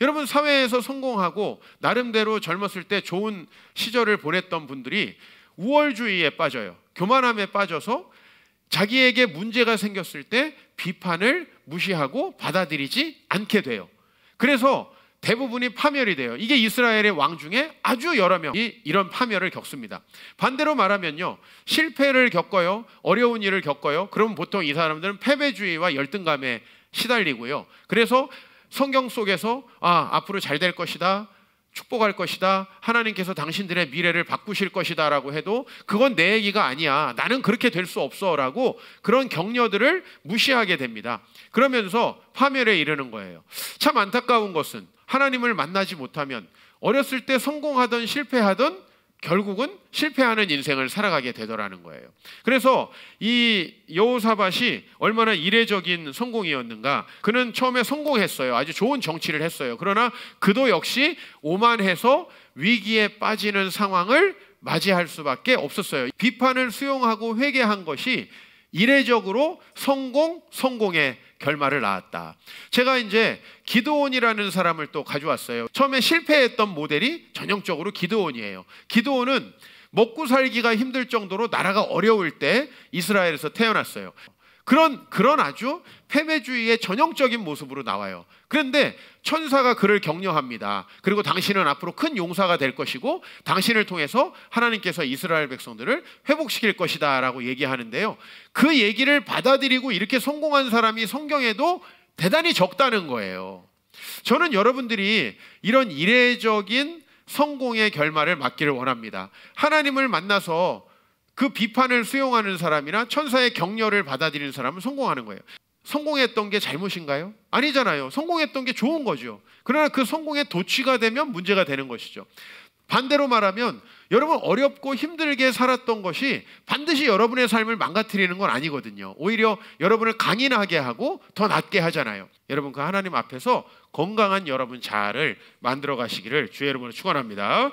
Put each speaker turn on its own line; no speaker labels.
여러분 사회에서 성공하고 나름대로 젊었을 때 좋은 시절을 보냈던 분들이 우월주의에 빠져요. 교만함에 빠져서 자기에게 문제가 생겼을 때 비판을 무시하고 받아들이지 않게 돼요. 그래서 대부분이 파멸이 돼요. 이게 이스라엘의 왕 중에 아주 여러 명이 이런 파멸을 겪습니다. 반대로 말하면요. 실패를 겪어요. 어려운 일을 겪어요. 그럼 보통 이 사람들은 패배주의와 열등감에 시달리고요. 그래서 성경 속에서 아, 앞으로 잘 될 것이다. 축복할 것이다. 하나님께서 당신들의 미래를 바꾸실 것이다. 라고 해도 그건 내 얘기가 아니야. 나는 그렇게 될 수 없어. 라고 그런 격려들을 무시하게 됩니다. 그러면서 파멸에 이르는 거예요. 참 안타까운 것은 하나님을 만나지 못하면 어렸을 때 성공하던 실패하던 결국은 실패하는 인생을 살아가게 되더라는 거예요. 그래서 이 여호사밭이 얼마나 이례적인 성공이었는가. 그는 처음에 성공했어요. 아주 좋은 정치를 했어요. 그러나 그도 역시 오만해서 위기에 빠지는 상황을 맞이할 수밖에 없었어요. 비판을 수용하고 회개한 것이 이례적으로 성공, 성공의 결말을 낳았다. 제가 이제 기도원이라는 사람을 또 가져왔어요. 처음에 실패했던 모델이 전형적으로 기도원이에요. 기도원은 먹고 살기가 힘들 정도로 나라가 어려울 때 이스라엘에서 태어났어요. 그런 그런 아주 패배주의의 전형적인 모습으로 나와요. 그런데 천사가 그를 격려합니다. 그리고 당신은 앞으로 큰 용사가 될 것이고 당신을 통해서 하나님께서 이스라엘 백성들을 회복시킬 것이다라고 얘기하는데요. 그 얘기를 받아들이고 이렇게 성공한 사람이 성경에도 대단히 적다는 거예요. 저는 여러분들이 이런 이례적인 성공의 결말을 맞기를 원합니다. 하나님을 만나서 그 비판을 수용하는 사람이나 천사의 격려를 받아들이는 사람은 성공하는 거예요. 성공했던 게 잘못인가요? 아니잖아요. 성공했던 게 좋은 거죠. 그러나 그 성공의 도취가 되면 문제가 되는 것이죠. 반대로 말하면 여러분 어렵고 힘들게 살았던 것이 반드시 여러분의 삶을 망가뜨리는 건 아니거든요. 오히려 여러분을 강인하게 하고 더 낫게 하잖아요. 여러분 그 하나님 앞에서 건강한 여러분 자아를 만들어 가시기를 주의 여러분을 축원합니다.